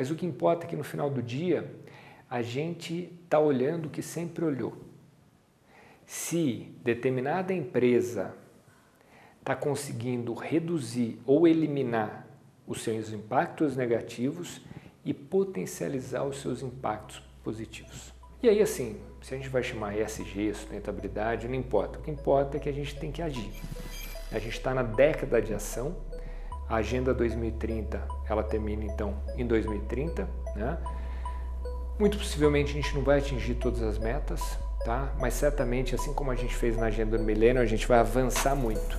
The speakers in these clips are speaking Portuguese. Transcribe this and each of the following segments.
Mas o que importa é que no final do dia a gente está olhando o que sempre olhou. Se determinada empresa está conseguindo reduzir ou eliminar os seus impactos negativos e potencializar os seus impactos positivos. E aí, assim, se a gente vai chamar ESG, sustentabilidade, não importa. O que importa é que a gente tem que agir. A gente está na década de ação a Agenda 2030 ela termina então em 2030, né? Muito possivelmente a gente não vai atingir todas as metas, tá? Mas certamente, assim como a gente fez na Agenda do Milênio, a gente vai avançar muito.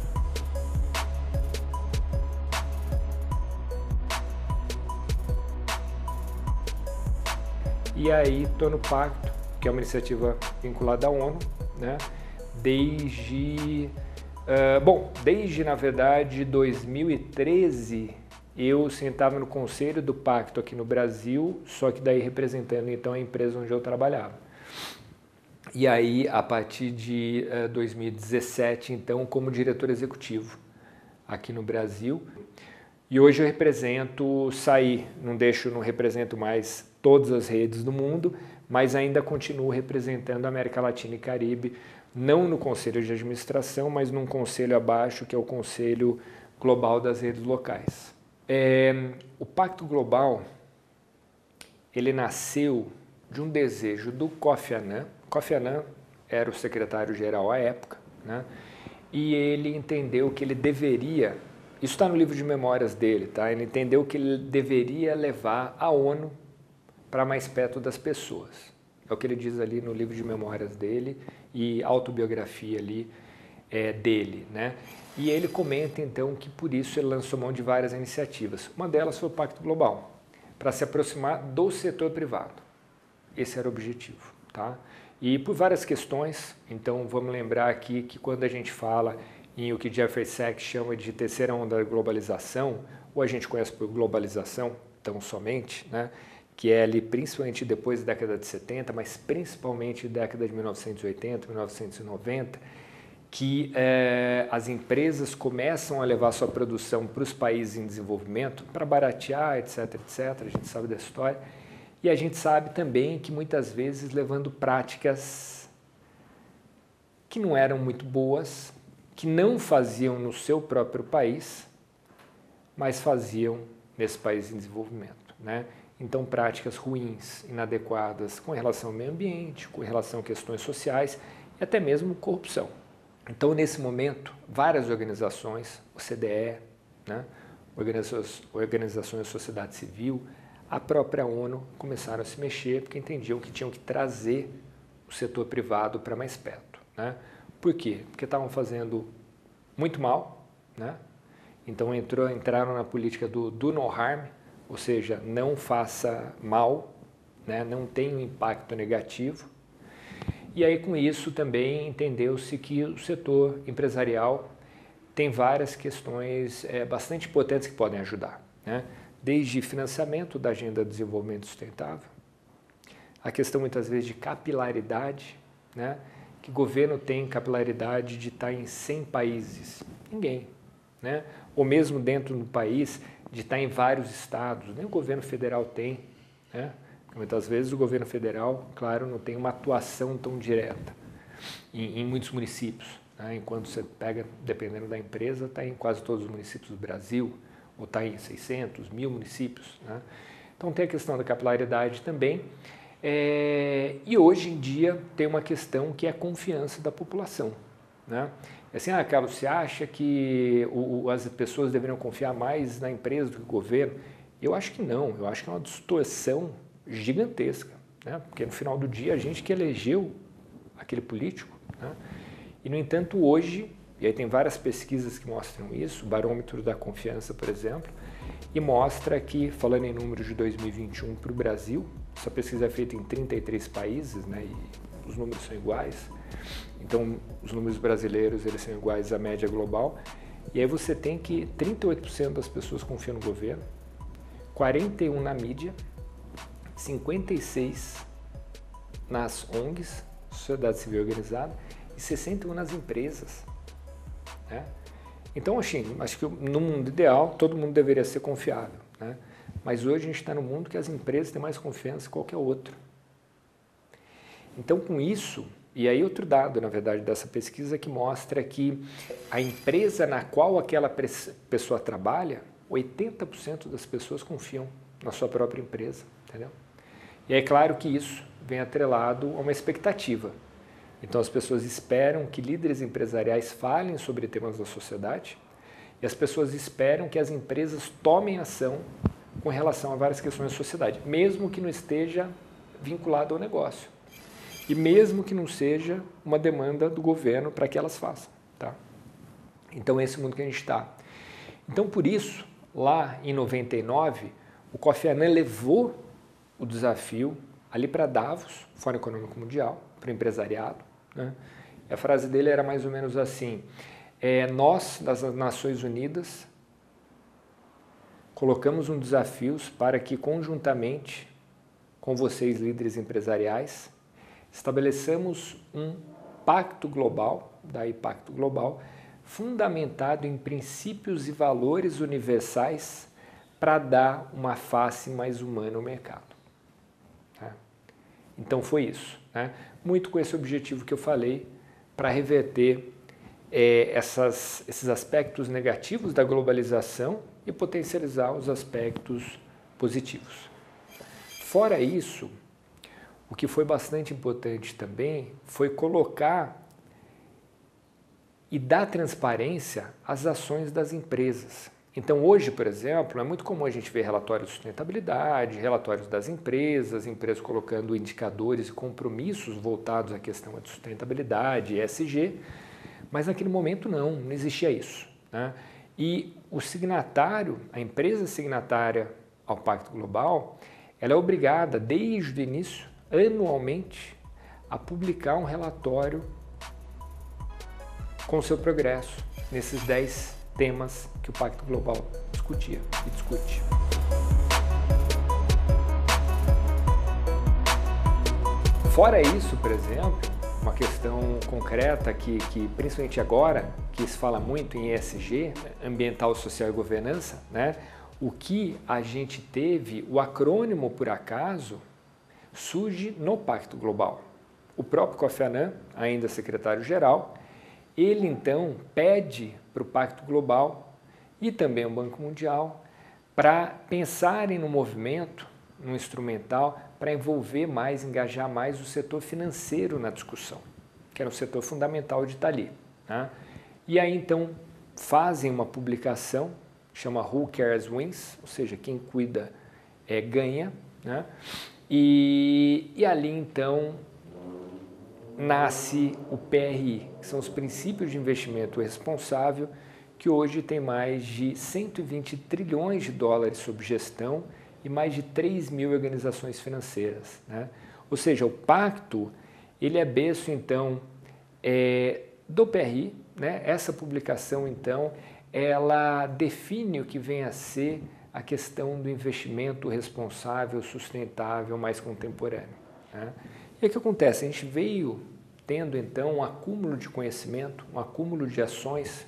E aí tô no Pacto, que é uma iniciativa vinculada à ONU, né? Desde ah, bom, desde na verdade 2013 eu sentava no conselho do Pacto aqui no Brasil, só que daí representando então a empresa onde eu trabalhava. E aí, a partir de uh, ah, 2017, então, como diretor executivo aqui no Brasil. E hoje eu represento sair, não deixo, não represento mais todas as redes do mundo, mas ainda continuo representando a América Latina e Caribe não no conselho de administração, mas num conselho abaixo, que é o Conselho Global das Redes Locais. É, o Pacto Global ele nasceu de um desejo do Kofi Annan. Kofi Annan era o secretário-geral à época, né? e ele entendeu que ele deveria, isso está no livro de memórias dele, tá? ele entendeu que ele deveria levar a ONU para mais perto das pessoas. É o que ele diz ali no livro de memórias dele, e autobiografia ali é, dele, né? E ele comenta então que por isso ele lançou mão de várias iniciativas. Uma delas foi o Pacto Global, para se aproximar do setor privado. Esse era o objetivo, tá? E por várias questões, então vamos lembrar aqui que quando a gente fala em o que Jeffrey Sachs chama de terceira onda da globalização, ou a gente conhece por globalização tão somente, né? que é ali principalmente depois da década de 70, mas principalmente década de 1980, 1990, que eh, as empresas começam a levar sua produção para os países em desenvolvimento para baratear, etc, etc. A gente sabe dessa história. E a gente sabe também que muitas vezes levando práticas que não eram muito boas, que não faziam no seu próprio país, mas faziam nesse país em desenvolvimento, né? Então, práticas ruins, inadequadas com relação ao meio ambiente, com relação a questões sociais e até mesmo corrupção. Então, nesse momento, várias organizações, o né, organizações da sociedade civil, a própria ONU começaram a se mexer porque entendiam que tinham que trazer o setor privado para mais perto. Né? Por quê? Porque estavam fazendo muito mal, né? então entrou, entraram na política do do no harm, ou seja, não faça mal, né? não tenha um impacto negativo. E aí, com isso, também entendeu-se que o setor empresarial tem várias questões é, bastante potentes que podem ajudar, né? desde financiamento da Agenda de Desenvolvimento Sustentável, a questão muitas vezes de capilaridade, né? que governo tem capilaridade de estar em 100 países? Ninguém. Né? Ou mesmo dentro do país, de estar em vários estados, nem o governo federal tem, né? Muitas vezes o governo federal, claro, não tem uma atuação tão direta em, em muitos municípios. Né? Enquanto você pega, dependendo da empresa, está em quase todos os municípios do Brasil, ou está em 600, mil municípios. Né? Então tem a questão da capilaridade também. É, e hoje em dia tem uma questão que é a confiança da população. Né? É assim, ah, Carlos, você acha que o, as pessoas deveriam confiar mais na empresa do que no governo? Eu acho que não, eu acho que é uma distorção gigantesca, né? porque no final do dia a gente que elegeu aquele político. Né? E, no entanto, hoje, e aí tem várias pesquisas que mostram isso, o Barômetro da Confiança, por exemplo, e mostra que, falando em números de 2021 para o Brasil, essa pesquisa é feita em 33 países né, e os números são iguais, então, os números brasileiros eles são iguais à média global. E aí você tem que 38% das pessoas confiam no governo, 41 na mídia, 56 nas ONGs, sociedade civil organizada, e 61 nas empresas. Né? Então, assim, acho que no mundo ideal todo mundo deveria ser confiável. Né? Mas hoje a gente está no mundo que as empresas têm mais confiança que qualquer outro. Então, com isso, e aí, outro dado, na verdade, dessa pesquisa que mostra que a empresa na qual aquela pessoa trabalha, 80% das pessoas confiam na sua própria empresa, entendeu? E é claro que isso vem atrelado a uma expectativa. Então as pessoas esperam que líderes empresariais falem sobre temas da sociedade e as pessoas esperam que as empresas tomem ação com relação a várias questões da sociedade, mesmo que não esteja vinculado ao negócio e mesmo que não seja uma demanda do governo para que elas façam. Tá? Então, esse é o mundo que a gente está. Então, por isso, lá em 99, o Kofi Annan levou o desafio ali para Davos, Fórum Econômico Mundial, para o empresariado. Né? E a frase dele era mais ou menos assim: é, Nós, das Nações Unidas, colocamos um desafios para que conjuntamente com vocês líderes empresariais Estabelecemos um pacto global, daí pacto global, fundamentado em princípios e valores universais para dar uma face mais humana ao mercado. Tá? Então foi isso. Né? Muito com esse objetivo que eu falei, para reverter é, essas, esses aspectos negativos da globalização e potencializar os aspectos positivos. Fora isso, o que foi bastante importante também foi colocar e dar transparência às ações das empresas. Então, hoje, por exemplo, é muito comum a gente ver relatórios de sustentabilidade, relatórios das empresas, empresas colocando indicadores e compromissos voltados à questão de sustentabilidade, ESG, mas naquele momento não, não existia isso. Né? E o signatário, a empresa signatária ao Pacto Global, ela é obrigada, desde o início, anualmente a publicar um relatório com seu progresso nesses 10 temas que o Pacto Global discutia e discute. Fora isso, por exemplo, uma questão concreta que, que principalmente agora, que se fala muito em ESG, ambiental, social e governança, né? O que a gente teve, o acrônimo por acaso, surge no Pacto Global. O próprio Kofi Annan, ainda secretário-geral, ele então pede para o Pacto Global e também o Banco Mundial para pensarem no movimento, no instrumental, para envolver mais, engajar mais o setor financeiro na discussão, que era um setor fundamental de Itali. Né? Tá? E aí então fazem uma publicação, chama Who Cares Wins, ou seja, quem cuida é, ganha, né? E, e ali então nasce o PRI, que são os princípios de investimento responsável, que hoje tem mais de 120 trilhões de dólares sob gestão e mais de 3 mil organizações financeiras. Né? Ou seja, o pacto ele é berço, então, é, do PRI. Né? Essa publicação, então, ela define o que vem a ser a questão do investimento responsável, sustentável, mais contemporâneo. Né? E o que acontece? A gente veio tendo então um acúmulo de conhecimento, um acúmulo de ações,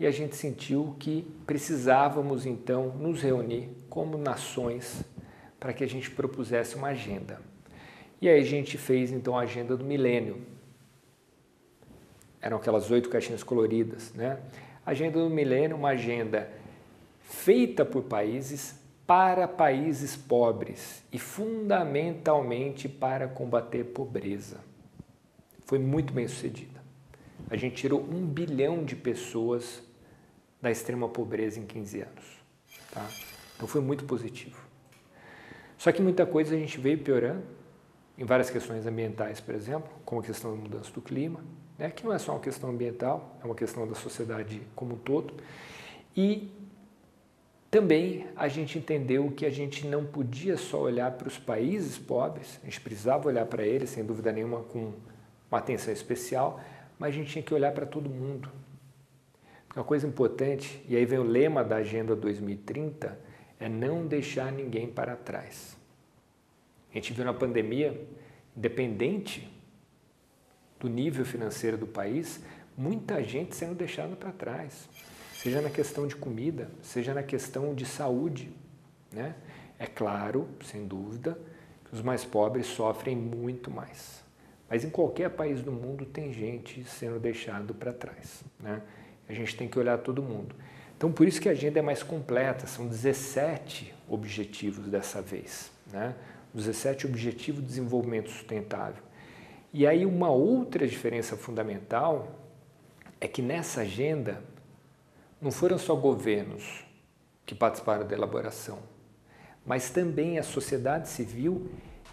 e a gente sentiu que precisávamos então nos reunir como nações para que a gente propusesse uma agenda. E aí a gente fez então a agenda do milênio. Eram aquelas oito caixinhas coloridas, né? Agenda do milênio, uma agenda feita por países para países pobres e fundamentalmente para combater pobreza. Foi muito bem sucedida. A gente tirou um bilhão de pessoas da extrema pobreza em 15 anos. Tá? Então foi muito positivo. Só que muita coisa a gente veio piorando, em várias questões ambientais, por exemplo, como a questão da mudança do clima, né? que não é só uma questão ambiental, é uma questão da sociedade como um todo. E também a gente entendeu que a gente não podia só olhar para os países pobres, a gente precisava olhar para eles, sem dúvida nenhuma, com uma atenção especial, mas a gente tinha que olhar para todo mundo. Uma coisa importante, e aí vem o lema da Agenda 2030, é não deixar ninguém para trás. A gente viu na pandemia, independente do nível financeiro do país, muita gente sendo deixada para trás seja na questão de comida, seja na questão de saúde. Né? É claro, sem dúvida, que os mais pobres sofrem muito mais. Mas em qualquer país do mundo tem gente sendo deixado para trás. Né? A gente tem que olhar todo mundo. Então, por isso que a agenda é mais completa, são 17 objetivos dessa vez, né? 17 Objetivos de Desenvolvimento Sustentável. E aí, uma outra diferença fundamental é que nessa agenda não foram só governos que participaram da elaboração, mas também a sociedade civil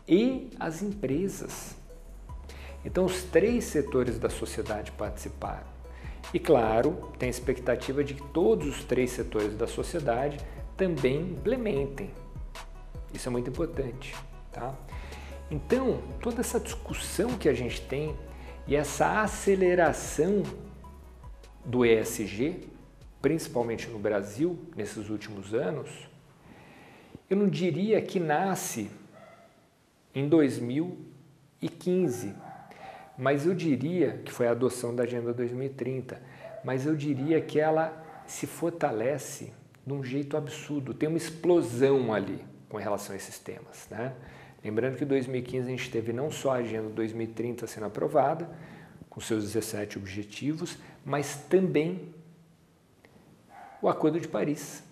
e as empresas. Então, os três setores da sociedade participaram. E, claro, tem a expectativa de que todos os três setores da sociedade também implementem. Isso é muito importante. Tá? Então, toda essa discussão que a gente tem e essa aceleração do ESG principalmente no Brasil, nesses últimos anos, eu não diria que nasce em 2015, mas eu diria que foi a adoção da Agenda 2030, mas eu diria que ela se fortalece de um jeito absurdo, tem uma explosão ali com relação a esses temas. Né? Lembrando que em 2015 a gente teve não só a Agenda 2030 sendo aprovada, com seus 17 objetivos, mas também o Acordo de Paris.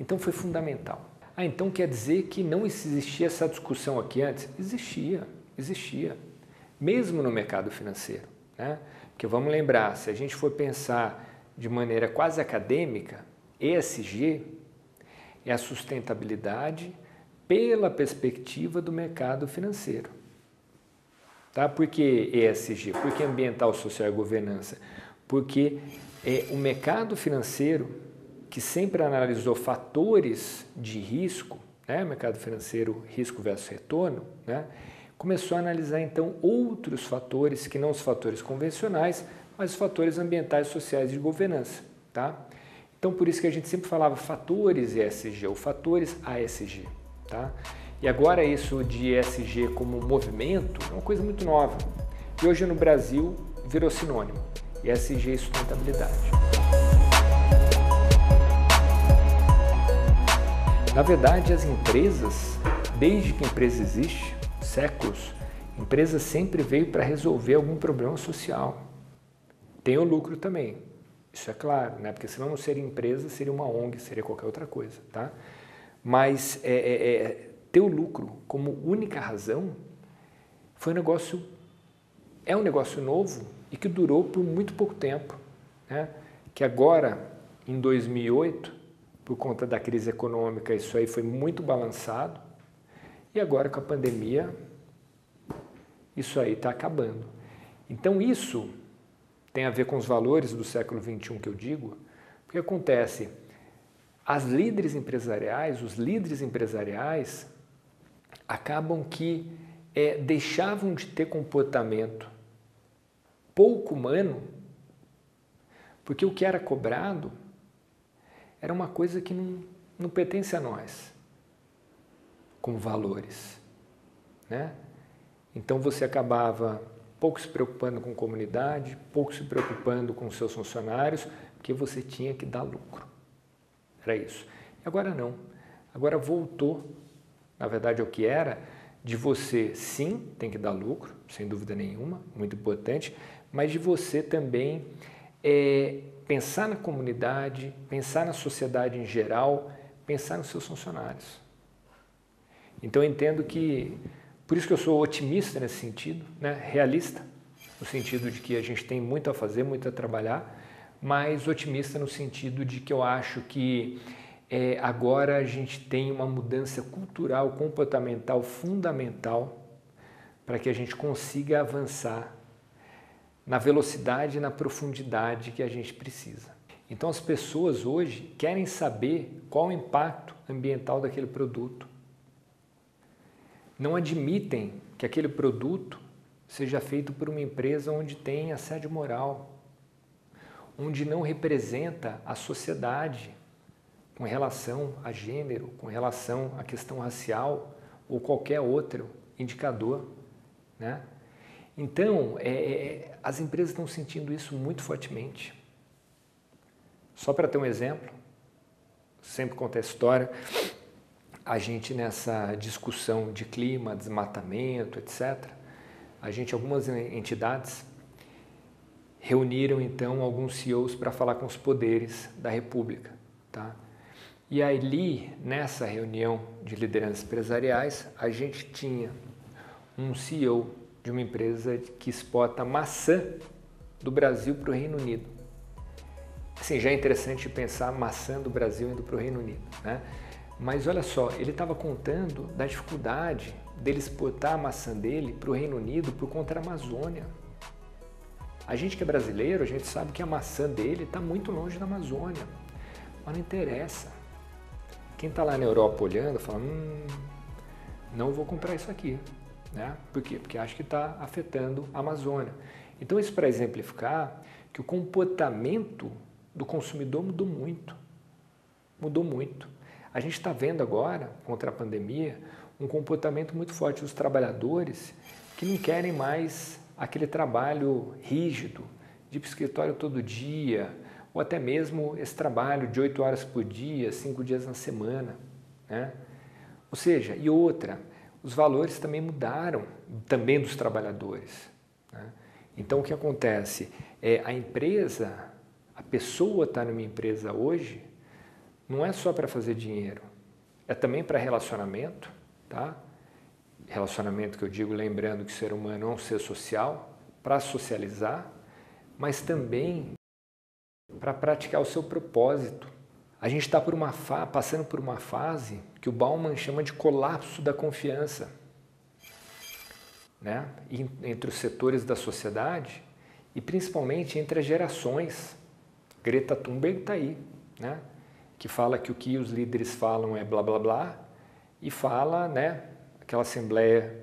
Então foi fundamental. Ah, então quer dizer que não existia essa discussão aqui antes? Existia, existia. Mesmo no mercado financeiro. Né? Porque vamos lembrar, se a gente for pensar de maneira quase acadêmica, ESG é a sustentabilidade pela perspectiva do mercado financeiro. Tá? Por que ESG? Por que ambiental, social e governança? Porque é o mercado financeiro que sempre analisou fatores de risco, né, mercado financeiro risco versus retorno, né, começou a analisar então outros fatores que não os fatores convencionais, mas os fatores ambientais, sociais e de governança, tá? Então por isso que a gente sempre falava fatores ESG ou fatores ASG, tá? E agora isso de ESG como movimento é uma coisa muito nova. E hoje no Brasil virou sinônimo e SG Sustentabilidade. Na verdade, as empresas, desde que a empresa existe, séculos, a empresa sempre veio para resolver algum problema social. Tem o lucro também, isso é claro, né? porque senão não seria empresa, seria uma ONG, seria qualquer outra coisa. Tá? Mas é, é, é, ter o lucro como única razão foi um negócio, é um negócio novo, e que durou por muito pouco tempo, né? que agora, em 2008, por conta da crise econômica, isso aí foi muito balançado, e agora com a pandemia, isso aí está acabando. Então isso tem a ver com os valores do século XXI que eu digo, porque acontece, as líderes empresariais, os líderes empresariais acabam que é, deixavam de ter comportamento pouco humano, porque o que era cobrado era uma coisa que não, não pertence a nós, como valores. Né? Então você acabava pouco se preocupando com comunidade, pouco se preocupando com seus funcionários, porque você tinha que dar lucro. Era isso. Agora não. Agora voltou, na verdade, ao que era de você, sim, tem que dar lucro, sem dúvida nenhuma, muito importante, mas de você também é, pensar na comunidade, pensar na sociedade em geral, pensar nos seus funcionários. Então eu entendo que, por isso que eu sou otimista nesse sentido, né? realista, no sentido de que a gente tem muito a fazer, muito a trabalhar, mas otimista no sentido de que eu acho que é, agora a gente tem uma mudança cultural, comportamental fundamental para que a gente consiga avançar na velocidade e na profundidade que a gente precisa. Então as pessoas hoje querem saber qual o impacto ambiental daquele produto. Não admitem que aquele produto seja feito por uma empresa onde tem assédio moral, onde não representa a sociedade com relação a gênero, com relação à questão racial ou qualquer outro indicador, né? Então, é, é, as empresas estão sentindo isso muito fortemente. Só para ter um exemplo, sempre conta a história, a gente nessa discussão de clima, desmatamento, etc., a gente, algumas entidades, reuniram então alguns CEOs para falar com os poderes da República. Tá? E ali, nessa reunião de lideranças empresariais, a gente tinha um CEO de uma empresa que exporta maçã do Brasil para o Reino Unido. Assim, já é interessante pensar maçã do Brasil indo para o Reino Unido, né? Mas olha só, ele estava contando da dificuldade dele exportar a maçã dele para o Reino Unido por conta da Amazônia. A gente que é brasileiro, a gente sabe que a maçã dele está muito longe da Amazônia. Mas não interessa. Quem está lá na Europa olhando fala, hum, não vou comprar isso aqui. Né? Por quê? Porque acho que está afetando a Amazônia. Então, isso para exemplificar que o comportamento do consumidor mudou muito. Mudou muito. A gente está vendo agora, contra a pandemia, um comportamento muito forte dos trabalhadores que não querem mais aquele trabalho rígido, de ir para o escritório todo dia, ou até mesmo esse trabalho de oito horas por dia, cinco dias na semana. Né? Ou seja, e outra, os valores também mudaram, também dos trabalhadores. Né? Então, o que acontece? é A empresa, a pessoa está numa empresa hoje, não é só para fazer dinheiro, é também para relacionamento, tá? Relacionamento que eu digo, lembrando que o ser humano é um ser social, para socializar, mas também para praticar o seu propósito, a gente está passando por uma fase que o Bauman chama de colapso da confiança, né? entre os setores da sociedade e principalmente entre as gerações. Greta Thunberg está aí, né? que fala que o que os líderes falam é blá blá blá e fala, né? Aquela assembleia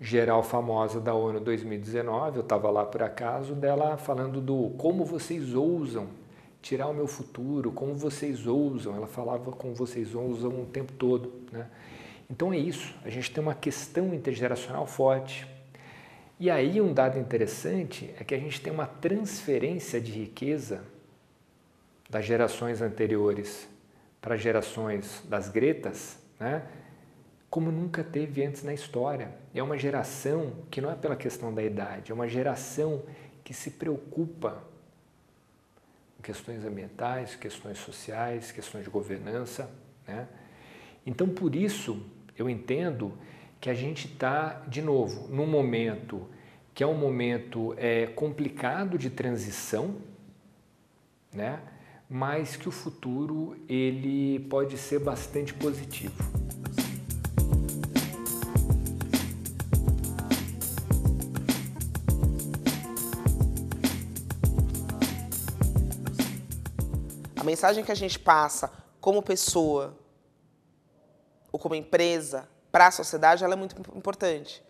geral famosa da ONU 2019, eu estava lá por acaso, dela falando do como vocês ousam tirar o meu futuro, como vocês ousam. Ela falava como vocês ousam o tempo todo. Né? Então é isso, a gente tem uma questão intergeracional forte. E aí um dado interessante é que a gente tem uma transferência de riqueza das gerações anteriores para gerações das gretas, né? como nunca teve antes na história. É uma geração que não é pela questão da idade, é uma geração que se preocupa questões ambientais, questões sociais, questões de governança. Né? Então, por isso, eu entendo que a gente está, de novo, num momento que é um momento é, complicado de transição, né? mas que o futuro ele pode ser bastante positivo. mensagem que a gente passa como pessoa ou como empresa para a sociedade, ela é muito importante.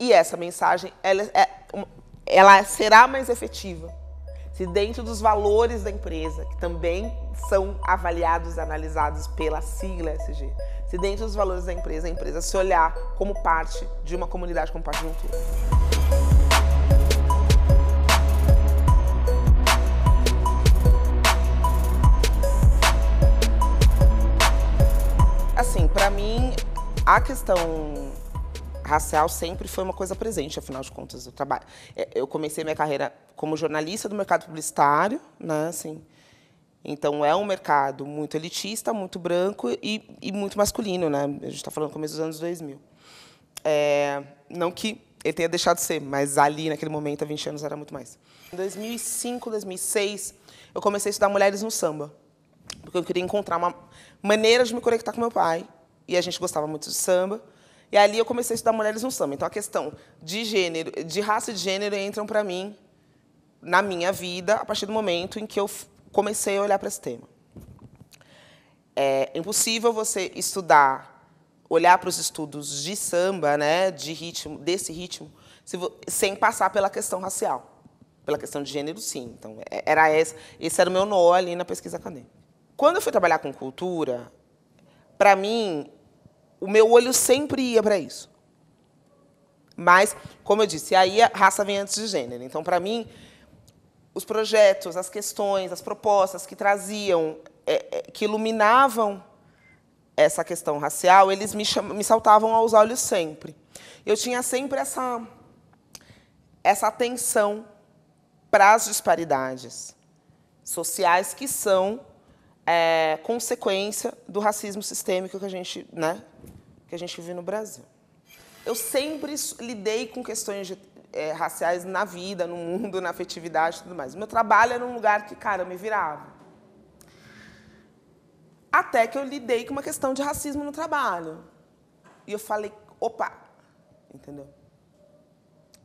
E essa mensagem, ela, é, ela será mais efetiva se dentro dos valores da empresa, que também são avaliados e analisados pela sigla SG, se dentro dos valores da empresa, a empresa se olhar como parte de uma comunidade, como parte de um todo. Assim, para mim, a questão racial sempre foi uma coisa presente, afinal de contas, eu trabalho. É, eu comecei minha carreira como jornalista do mercado publicitário, né, assim. Então é um mercado muito elitista, muito branco e, e muito masculino, né? A gente está falando começo dos anos 2000. É, não que ele tenha deixado de ser, mas ali naquele momento, há 20 anos, era muito mais. Em 2005, 2006, eu comecei a estudar mulheres no samba, porque eu queria encontrar uma maneiras de me conectar com meu pai. E a gente gostava muito de samba. E ali eu comecei a estudar mulheres no samba. Então a questão de gênero, de raça e de gênero entram para mim na minha vida a partir do momento em que eu comecei a olhar para esse tema. É impossível você estudar, olhar para os estudos de samba, né, de ritmo, desse ritmo, sem passar pela questão racial, pela questão de gênero, sim. Então é, era esse, esse era o meu nó ali na pesquisa acadêmica. Quando eu fui trabalhar com cultura, para mim, o meu olho sempre ia para isso. Mas, como eu disse, aí a raça vem antes de gênero. Então, para mim, os projetos, as questões, as propostas que traziam, é, é, que iluminavam essa questão racial, eles me, cham... me saltavam aos olhos sempre. Eu tinha sempre essa, essa atenção para as disparidades sociais que são é, consequência do racismo sistêmico que a gente, né, que a gente vive no Brasil. Eu sempre lidei com questões de, é, raciais na vida, no mundo, na afetividade e tudo mais. Meu trabalho era um lugar que, cara, me virava. Até que eu lidei com uma questão de racismo no trabalho. E eu falei, opa, entendeu?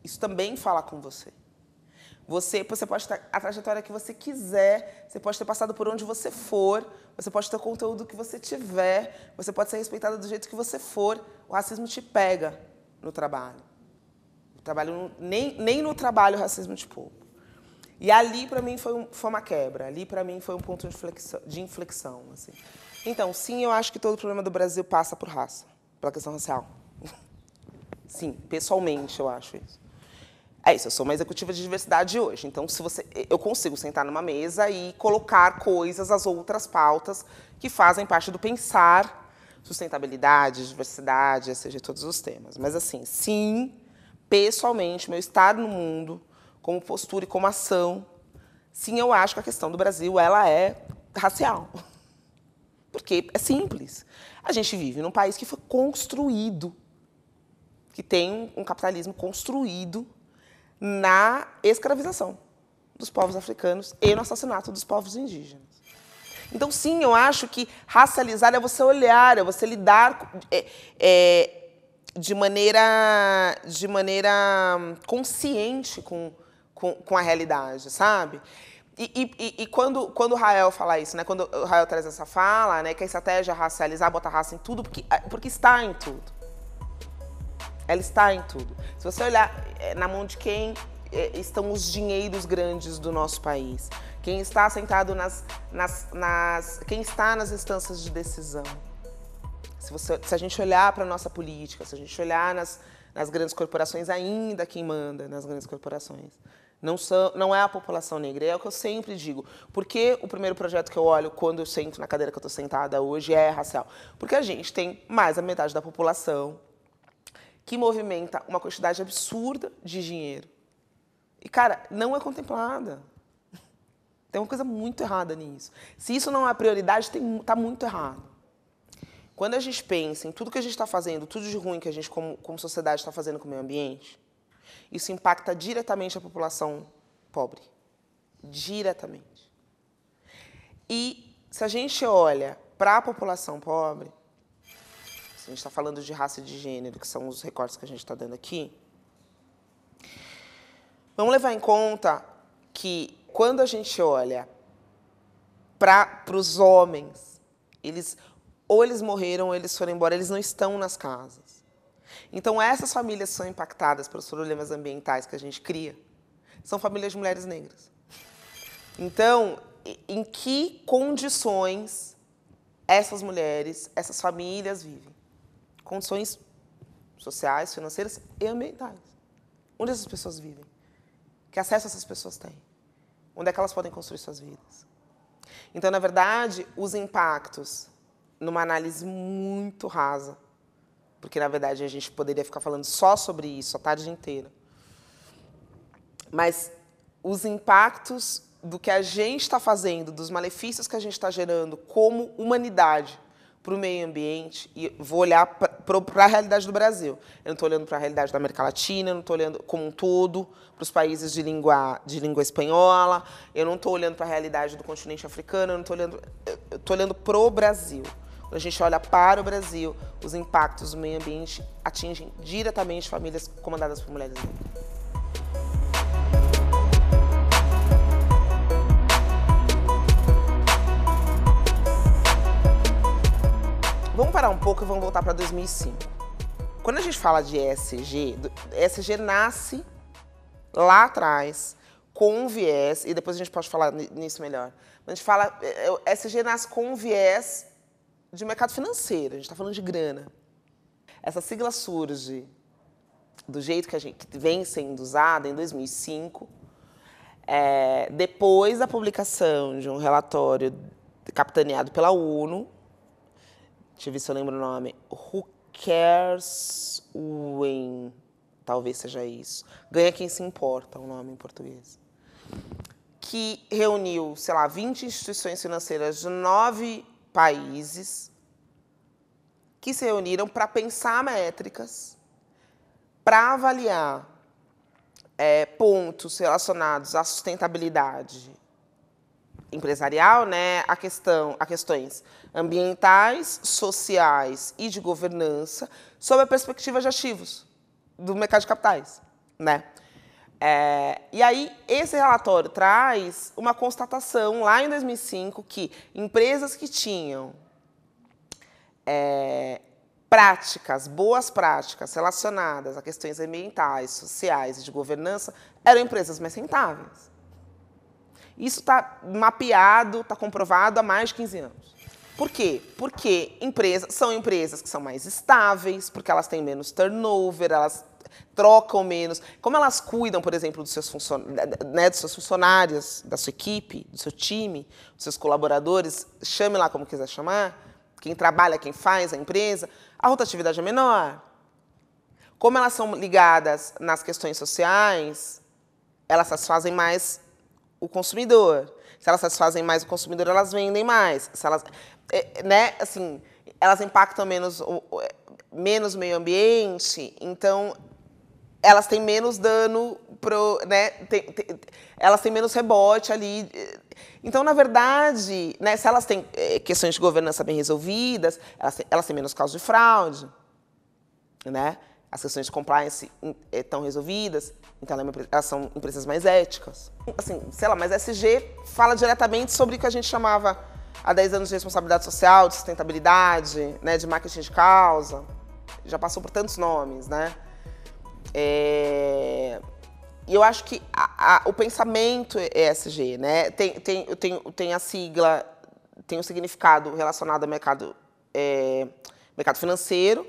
Isso também fala com você. Você, você pode ter a trajetória que você quiser, você pode ter passado por onde você for, você pode ter o conteúdo que você tiver, você pode ser respeitada do jeito que você for. O racismo te pega no trabalho. O trabalho nem, nem no trabalho o racismo te poupa. E ali, para mim, foi, um, foi, uma quebra. Ali, para mim, foi um ponto de, de inflexão. Assim. Então, sim, eu acho que todo o problema do Brasil passa por raça, pela questão racial. Sim, pessoalmente, eu acho isso. É isso, eu sou uma executiva de diversidade hoje. Então, se você, eu consigo sentar numa mesa e colocar coisas, as outras pautas que fazem parte do pensar sustentabilidade, diversidade, ou seja, todos os temas. Mas assim, sim, pessoalmente, meu estar no mundo, como postura e como ação, sim, eu acho que a questão do Brasil ela é racial. Porque é simples. A gente vive num país que foi construído, que tem um capitalismo construído na escravização dos povos africanos e no assassinato dos povos indígenas. Então, sim, eu acho que racializar é você olhar, é você lidar é, é, de, maneira, de maneira hum, consciente com, com, com a realidade, sabe? E, e, e, quando, quando o Rael fala isso, né? Quando o Rael traz essa fala, né? Que a estratégia é racializar, botar raça em tudo, porque, é, porque está em tudo. Ela está em tudo. Se você olhar é, na mão de quem é, estão os dinheiros grandes do nosso país, quem está sentado nas, nas, nas quem está nas instâncias de decisão. Se, você, se a gente olhar para a nossa política, se a gente olhar nas, nas grandes corporações, ainda quem manda nas grandes corporações. Não, são, não é a população negra, é o que eu sempre digo. Porque o primeiro projeto que eu olho quando eu sento na cadeira que eu estou sentada hoje é racial? Porque a gente tem mais a metade da população que movimenta uma quantidade absurda de dinheiro. E, cara, não é contemplada. Tem uma coisa muito errada nisso. Se isso não é prioridade, está muito errado. Quando a gente pensa em tudo que a gente está fazendo, tudo de ruim que a gente, como, como sociedade, está fazendo com o meio ambiente, isso impacta diretamente a população pobre. Diretamente. E se a gente olha para a população pobre, a gente está falando de raça e de gênero, que são os recortes que a gente está dando aqui, vamos levar em conta que quando a gente olha para os homens, eles ou eles morreram ou eles foram embora, eles não estão nas casas. Então, essas famílias são impactadas pelos problemas ambientais que a gente cria. São famílias de mulheres negras. Então, em que condições essas mulheres, essas famílias vivem? condições sociais, financeiras e ambientais. Onde essas pessoas vivem? Que acesso essas pessoas têm? Onde é que elas podem construir suas vidas? Então, na verdade, os impactos, numa análise muito rasa, porque na verdade a gente poderia ficar falando só sobre isso a tarde inteira. Mas os impactos do que a gente está fazendo, dos malefícios que a gente está gerando como humanidade para o meio ambiente, e vou olhar pra, para a realidade do Brasil. Eu não estou olhando para a realidade da América Latina, eu não estou olhando como um todo para os países de língua, de língua espanhola, eu não estou olhando para a realidade do continente africano, eu não estou olhando. Eu estou olhando para o Brasil. Quando a gente olha para o Brasil, os impactos do meio ambiente atingem diretamente famílias comandadas por mulheres negras. Vamos parar um pouco e vamos voltar para 2005. Quando a gente fala de ESG, ESG nasce lá atrás com um viés, e depois a gente pode falar nisso melhor. A gente fala, é, é, ESG nasce com um viés de mercado financeiro, a gente está falando de grana. Essa sigla surge do jeito que, a gente, que vem sendo usada em 2005, é, depois da publicação de um relatório capitaneado pela ONU, Deixa eu ver se eu lembro o nome. Who Cares When. Talvez seja isso. Ganha Quem Se Importa, o um nome em português. Que reuniu, sei lá, 20 instituições financeiras de nove países que se reuniram para pensar métricas, para avaliar é, pontos relacionados à sustentabilidade empresarial, né, a questão, a questões ambientais, sociais e de governança, sob a perspectiva de ativos do mercado de capitais, né? É, e aí, esse relatório traz uma constatação lá em 2005 que empresas que tinham é, práticas, boas práticas relacionadas a questões ambientais, sociais e de governança eram empresas mais rentáveis. Isso está mapeado, está comprovado há mais de 15 anos. Por quê? Porque empresas são empresas que são mais estáveis, porque elas têm menos turnover, elas trocam menos. Como elas cuidam, por exemplo, dos seus, funcion... né, dos seus funcionários, da sua equipe, do seu time, dos seus colaboradores, chame lá como quiser chamar, quem trabalha, quem faz a empresa, a rotatividade é menor. Como elas são ligadas nas questões sociais, elas satisfazem mais o consumidor. Se elas satisfazem mais o consumidor, elas vendem mais. Se elas, é, né, assim, elas impactam menos o, é, menos o meio ambiente, então elas têm menos dano pro, né, tem, tem, elas têm menos rebote ali. Então, na verdade, né, se elas têm é, questões de governança bem resolvidas, elas têm, elas têm menos casos de fraude, né? as questões de compliance estão eh, resolvidas, então elas são empresas mais éticas. Assim, sei lá, mas a SG fala diretamente sobre o que a gente chamava há 10 anos de responsabilidade social, de sustentabilidade, né, de marketing de causa. Já passou por tantos nomes, né? É... E eu acho que a, a, o pensamento ESG, é né? Tem, tem, tem, tem a sigla, tem o um significado relacionado ao mercado, é, mercado financeiro,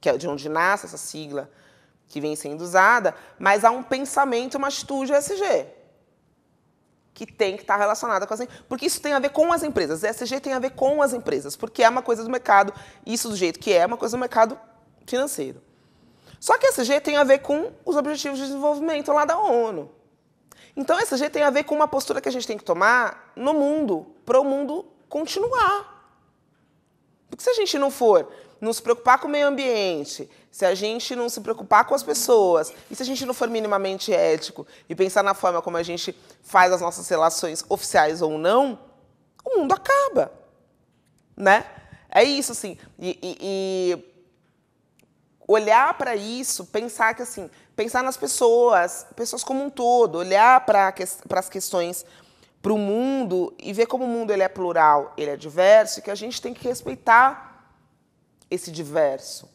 que é de onde nasce essa sigla que vem sendo usada, mas há um pensamento, uma atitude ESG, que tem que estar relacionada com as porque isso tem a ver com as empresas. ESG tem a ver com as empresas, porque é uma coisa do mercado, isso do jeito que é, é uma coisa do mercado financeiro. Só que ESG tem a ver com os objetivos de desenvolvimento lá da ONU. Então ESG tem a ver com uma postura que a gente tem que tomar no mundo, para o mundo continuar. Porque se a gente não for nos preocupar com o meio ambiente, se a gente não se preocupar com as pessoas, e se a gente não for minimamente ético e pensar na forma como a gente faz as nossas relações oficiais ou não, o mundo acaba. Né? É isso, assim. E, e, e olhar para isso, pensar que assim, pensar nas pessoas, pessoas como um todo, olhar para que, as questões para o mundo e ver como o mundo ele é plural, ele é diverso, e que a gente tem que respeitar esse diverso.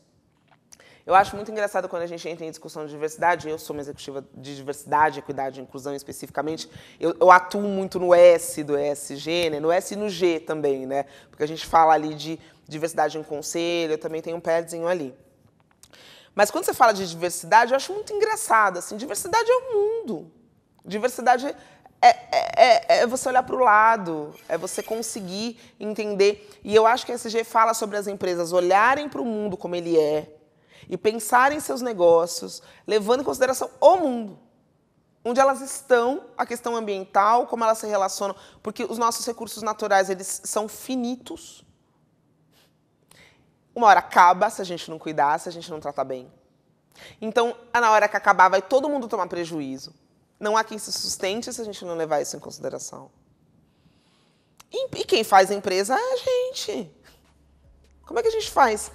Eu acho muito engraçado quando a gente entra em discussão de diversidade, eu sou uma executiva de diversidade, equidade e inclusão especificamente, eu, eu, atuo muito no S do ESG, né? no S e no G também, né? porque a gente fala ali de diversidade em conselho, eu também tenho um pezinho ali. Mas quando você fala de diversidade, eu acho muito engraçado, assim, diversidade é o mundo. Diversidade é, é, é, é, você olhar para o lado, é você conseguir entender. E eu acho que a SG fala sobre as empresas olharem para o mundo como ele é e pensarem seus negócios, levando em consideração o mundo. Onde elas estão, a questão ambiental, como elas se relacionam, porque os nossos recursos naturais eles são finitos. Uma hora acaba se a gente não cuidar, se a gente não tratar bem. Então, na hora que acabar, vai todo mundo tomar prejuízo. Não há quem se sustente se a gente não levar isso em consideração. E, e quem faz a empresa é a gente. Como é que a gente faz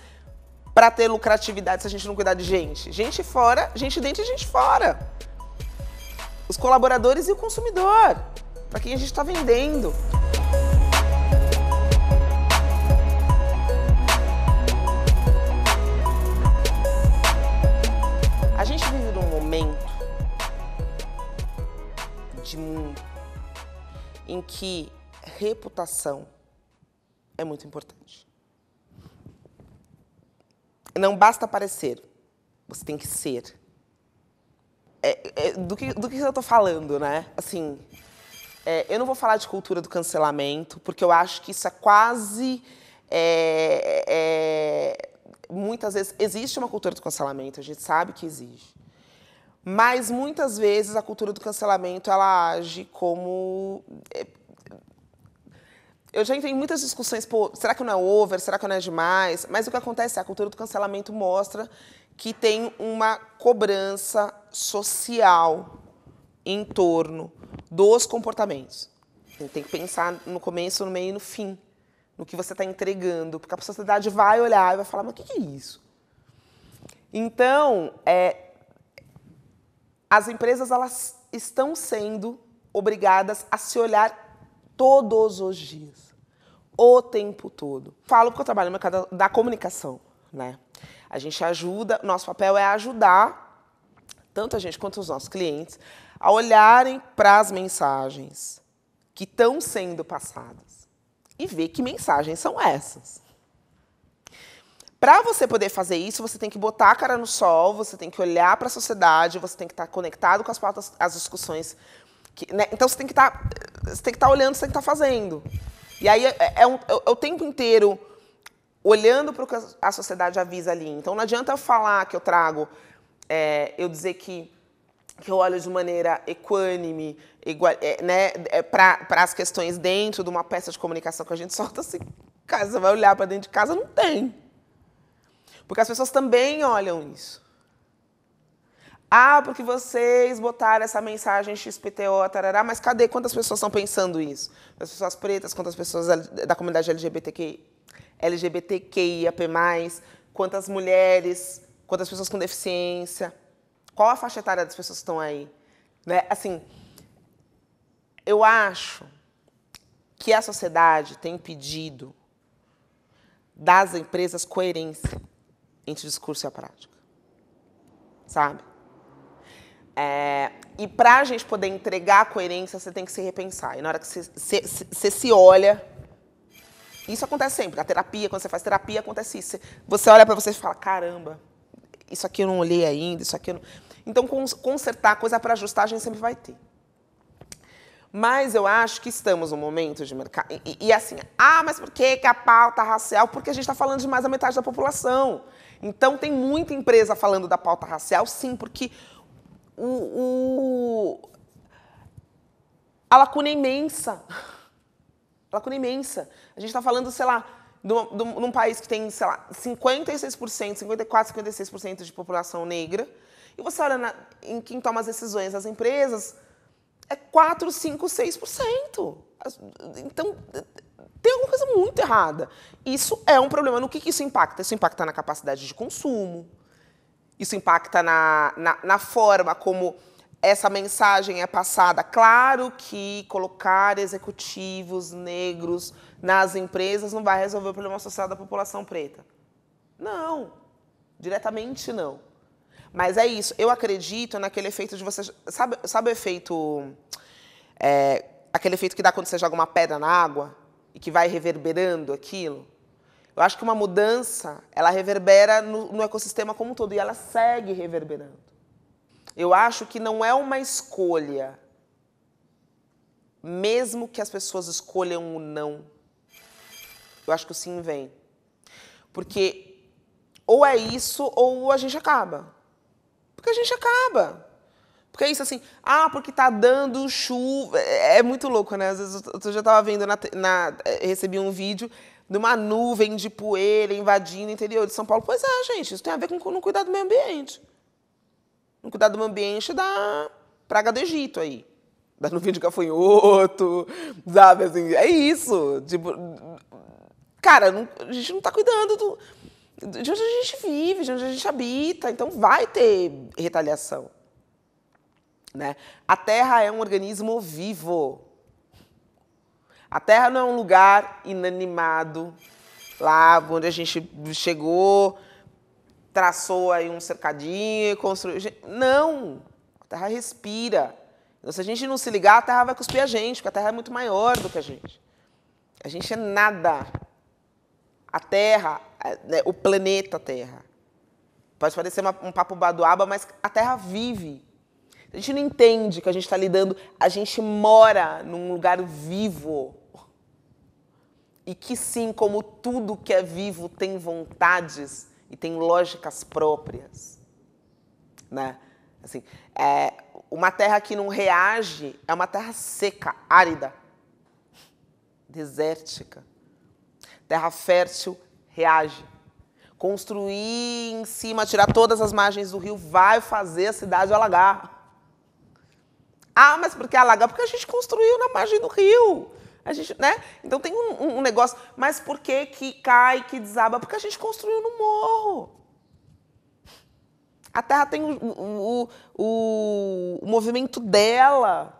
para ter lucratividade se a gente não cuidar de gente? Gente fora, gente dentro e gente fora. Os colaboradores e o consumidor, para quem a gente está vendendo. em que reputação é muito importante. Não basta parecer, você tem que ser. É, é, do, que, do que eu estou falando, né? Assim, é, eu não vou falar de cultura do cancelamento, porque eu acho que isso é quase. É, é, muitas vezes existe uma cultura do cancelamento, a gente sabe que existe. Mas muitas vezes a cultura do cancelamento ela age como eh, eu já entrei em muitas discussões, pô, será que não é over, será que não é demais? Mas o que acontece é a cultura do cancelamento mostra que tem uma cobrança social em torno dos comportamentos. Tem que pensar no começo, no meio e no fim, no que você está entregando, porque a sociedade vai olhar e vai falar, mas o que é isso? Então, é, as empresas elas estão sendo obrigadas a se olhar todos os dias, o tempo todo. Falo porque eu trabalho no mercado da comunicação, né? A gente ajuda, nosso papel é ajudar tanto a gente quanto os nossos clientes a olharem para as mensagens que estão sendo passadas e ver que mensagens são essas. Para você poder fazer isso, você tem que botar a cara no sol, você tem que olhar para a sociedade, você tem que estar tá conectado com as pautas, as discussões. Que, né? Então você tem que estar, tá, você tem que estar tá olhando, você tem que estar fazendo. E aí é, é, um, é, é o tempo inteiro olhando para o que a sociedade avisa ali. Então não adianta eu falar que eu trago, é, eu dizer que que eu olho de maneira equânime igual, é, né, é para as questões dentro de uma peça de comunicação que a gente solta, se assim, casa vai olhar para dentro de casa, não tem. Porque as pessoas também olham isso. Ah, porque vocês botaram essa mensagem XPTO, tarará, mas cadê? Quantas pessoas estão pensando isso? As pessoas pretas, quantas pessoas da comunidade LGBTQ, LGBTQIAP+, quantas mulheres, quantas pessoas com deficiência? Qual a faixa etária das pessoas que estão aí? Né? Assim, eu acho que a sociedade tem pedido das empresas coerência entre o discurso e a prática. Sabe? É, e para a gente poder entregar a coerência, você tem que se repensar. E na hora que você, se olha. Isso acontece sempre. Na terapia, quando você faz terapia, acontece isso. Você olha para você e fala: caramba, isso aqui eu não olhei ainda, isso aqui eu não. Então, consertar coisa para ajustar, a gente sempre vai ter. Mas eu acho que estamos num momento de mercado. E, e, e, assim, ah, mas por que, que a pauta racial? Porque a gente está falando de mais da metade da população. Então tem muita empresa falando da pauta racial, sim, porque o, o... a lacuna é imensa. A lacuna é imensa. A gente está falando, sei lá, de, um, país que tem, sei lá, 56%, 54%, 56% de população negra. E você olha na, em quem toma as decisões, as empresas é 4, 5, 6%. Então, tem alguma coisa muito errada. Isso é um problema. No que, que isso impacta? Isso impacta na capacidade de consumo, isso impacta na, na, na forma como essa mensagem é passada. Claro que colocar executivos negros nas empresas não vai resolver o problema social da população preta. Não, diretamente não. Mas é isso. Eu acredito naquele efeito de você. Sabe, sabe o efeito. É, aquele efeito que dá quando você joga uma pedra na água e que vai reverberando aquilo? Eu acho que uma mudança, ela reverbera no, no ecossistema como um todo e ela segue reverberando. Eu acho que não é uma escolha, mesmo que as pessoas escolham o não. Eu acho que o sim vem. Porque ou é isso ou a gente acaba. Porque a gente acaba. Porque é isso assim, ah, porque tá dando chuva. É, é muito louco, né? Às vezes eu já tava vendo na, na é, recebi um vídeo de uma nuvem de poeira invadindo o interior de São Paulo. Pois é, gente, isso tem a ver com, não cuidar do meio ambiente. não cuidar do meio ambiente da praga do Egito aí. Da nuvem de gafanhoto, sabe? Assim, é isso. Tipo, cara, não, a gente não tá cuidando do de onde a gente vive, de onde a gente habita. Então vai ter retaliação. Né? A Terra é um organismo vivo. A Terra não é um lugar inanimado, lá onde a gente chegou, traçou aí um cercadinho, construiu. Não! A Terra respira. Então, se a gente não se ligar, a Terra vai cuspir a gente, porque a Terra é muito maior do que a gente. A gente é nada a Terra, é, né, o planeta Terra. Pode parecer uma, um papo badoaba, mas a Terra vive. A gente não entende que a gente está lidando, a gente mora num lugar vivo. E que sim, como tudo que é vivo tem vontades e tem lógicas próprias. Né? Assim, é, uma terra que não reage é uma terra seca, árida, desértica terra fértil reage. Construir em cima, tirar todas as margens do rio, vai fazer a cidade alagar. Ah, mas por que alagar? Porque a gente construiu na margem do rio. A gente, né? Então tem um, um negócio. Mas por que, que cai, que desaba? Porque a gente construiu no morro. A terra tem o, o, o, o movimento dela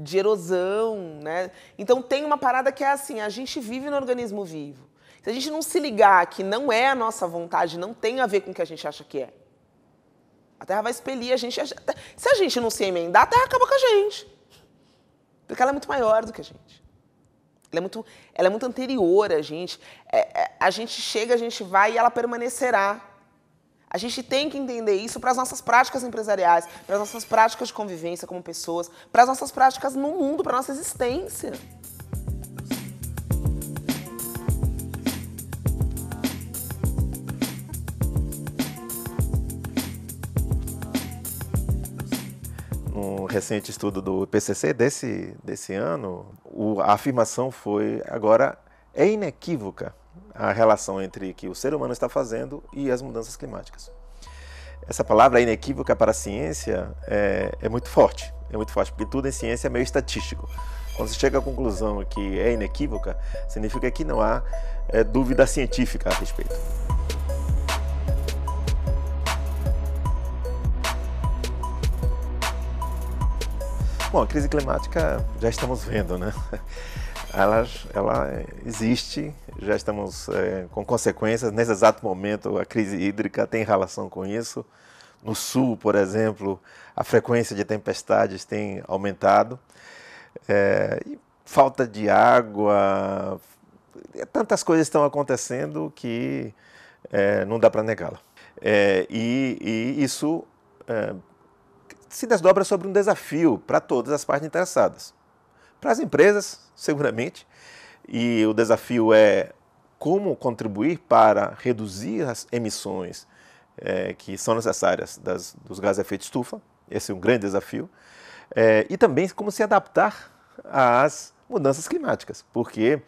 de erosão, né? Então tem uma parada que é assim, a gente vive no organismo vivo. Se a gente não se ligar que não é a nossa vontade, não tem a ver com o que a gente acha que é. A Terra vai expelir a gente. Se a gente não se emendar, a Terra acaba com a gente. Porque ela é muito maior do que a gente. Ela é muito, ela é muito anterior a gente. É, é, a gente chega, a gente vai e ela permanecerá. A gente tem que entender isso para as nossas práticas empresariais, para as nossas práticas de convivência como pessoas, para as nossas práticas no mundo, para a nossa existência. Um recente estudo do PCC desse, desse ano, o, a afirmação foi agora é inequívoca a relação entre o que o ser humano está fazendo e as mudanças climáticas. Essa palavra inequívoca para a ciência é, é muito forte, é muito forte, porque tudo em ciência é meio estatístico. Quando você chega à conclusão que é inequívoca, significa que não há é, dúvida científica a respeito. Bom, a crise climática já estamos vendo, né? Ela, ela existe já estamos é, com consequências. Nesse exato momento, a crise hídrica tem relação com isso. No sul, por exemplo, a frequência de tempestades tem aumentado. É, falta de água, é, tantas coisas estão acontecendo que é, não dá para negá-la. É, e, e, isso é, se desdobra sobre um desafio para todas as partes interessadas. Para as empresas, seguramente, e o desafio é como contribuir para reduzir as emissões é, que são necessárias das, dos gases de efeito estufa, esse é um grande desafio, é, e também como se adaptar às mudanças climáticas, porque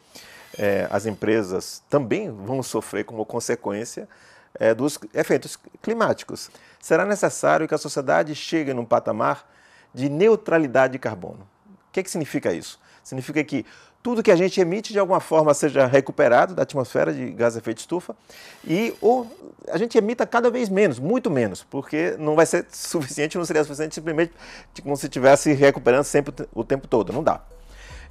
é, as empresas também vão sofrer como consequência é, dos efeitos climáticos. Será necessário que a sociedade chegue num patamar de neutralidade de carbono. O que, é que significa isso? Significa que tudo que a gente emite de alguma forma seja recuperado da atmosfera de gás de efeito estufa e ou a gente emita cada vez menos, muito menos, porque não vai ser suficiente, não seria suficiente simplesmente como se estivesse recuperando sempre o tempo todo, não dá.